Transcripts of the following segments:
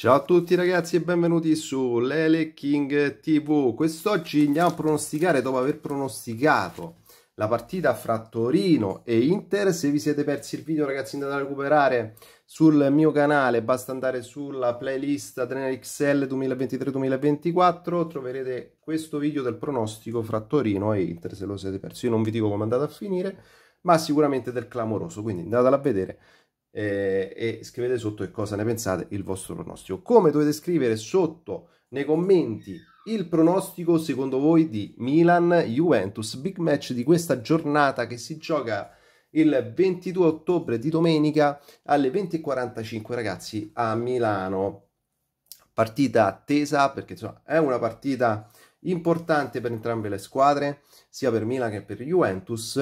Ciao a tutti ragazzi e benvenuti su Lele King TV. Quest'oggi andiamo a pronosticare, dopo aver pronosticato la partita fra Torino e Inter, se vi siete persi il video ragazzi andate a recuperare sul mio canale, basta andare sulla playlist Trainer XL 2023-2024, troverete questo video del pronostico fra Torino e Inter, se lo siete persi. Io non vi dico come è andato a finire, ma sicuramente del clamoroso, quindi andatela a vedere eh, e scrivete sotto che cosa ne pensate il vostro pronostico. Come dovete scrivere sotto nei commenti il pronostico secondo voi di Milan-Juventus, big match di questa giornata che si gioca il 22 ottobre di domenica alle 20.45 ragazzi a Milano. Partita attesa perché insomma, è una partita importante per entrambe le squadre, sia per Milan che per Juventus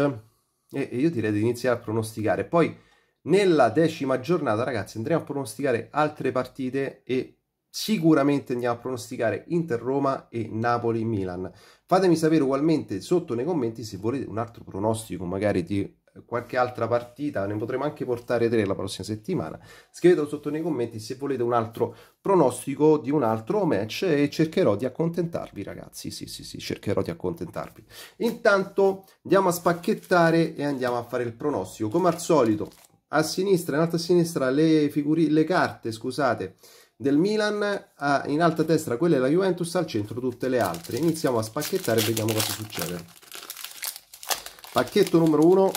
e io direi di iniziare a pronosticare. Poi nella decima giornata, ragazzi, andremo a pronosticare altre partite e sicuramente andiamo a pronosticare Inter-Roma e Napoli-Milan. Fatemi sapere ugualmente sotto nei commenti se volete un altro pronostico, magari di eh, qualche altra partita, ne potremo anche portare tre la prossima settimana. Scrivetelo sotto nei commenti se volete un altro pronostico di un altro match e cercherò di accontentarvi, ragazzi. Sì, sì, sì, cercherò di accontentarvi. Intanto andiamo a spacchettare e andiamo a fare il pronostico. Come al solito, a sinistra, in alto a sinistra le, figuri, le carte scusate, del Milan, a, in alta a destra quelle della Juventus, al centro tutte le altre. Iniziamo a spacchettare e vediamo cosa succede. Pacchetto numero 1,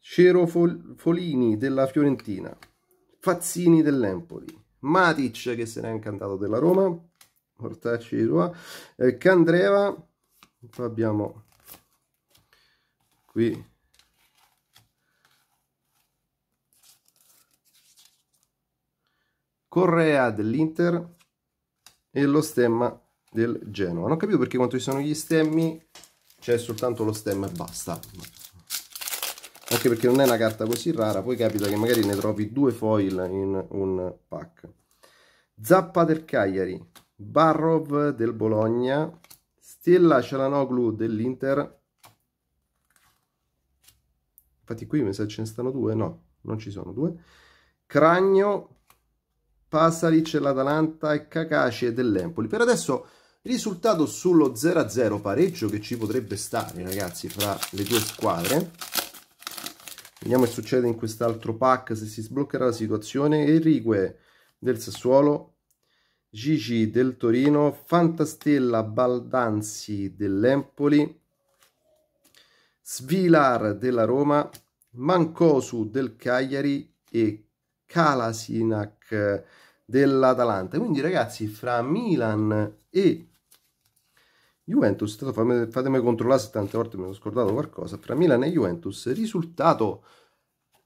Cero Fol Folini della Fiorentina, Fazzini dell'Empoli, Matic che se n'è incantato della Roma, Mortacci di Rua, Candreva, eh, poi abbiamo qui Correa dell'Inter e lo stemma del Genoa. Non capivo perché quanto ci sono gli stemmi c'è soltanto lo stemma e basta. Anche perché non è una carta così rara, poi capita che magari ne trovi due foil in un pack. Zappa del Cagliari, Barrov del Bologna, Stella Cialanoglu dell'Inter. Infatti qui mi sa ce ne stanno due, no, non ci sono due. Cragno Pasaric, e l'Atalanta e Kakashi e dell'Empoli. Per adesso risultato sullo 0-0 pareggio che ci potrebbe stare ragazzi fra le due squadre. Vediamo che succede in quest'altro pack se si sbloccherà la situazione. Enrique del Sassuolo, Gigi del Torino, Fantastella Baldanzi dell'Empoli, Svilar della Roma, Mancosu del Cagliari e Kalasinac eh, dell'Atalanta. Quindi ragazzi, fra Milan e Juventus, fatemi, controllare se tante volte mi sono scordato qualcosa, fra Milan e Juventus, risultato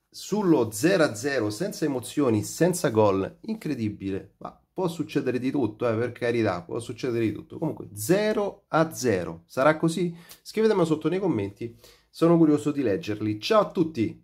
sullo 0-0, senza emozioni, senza gol, incredibile, ma può succedere di tutto, eh, per carità, può succedere di tutto. Comunque 0-0, sarà così? Scrivetemi sotto nei commenti, sono curioso di leggerli. Ciao a tutti!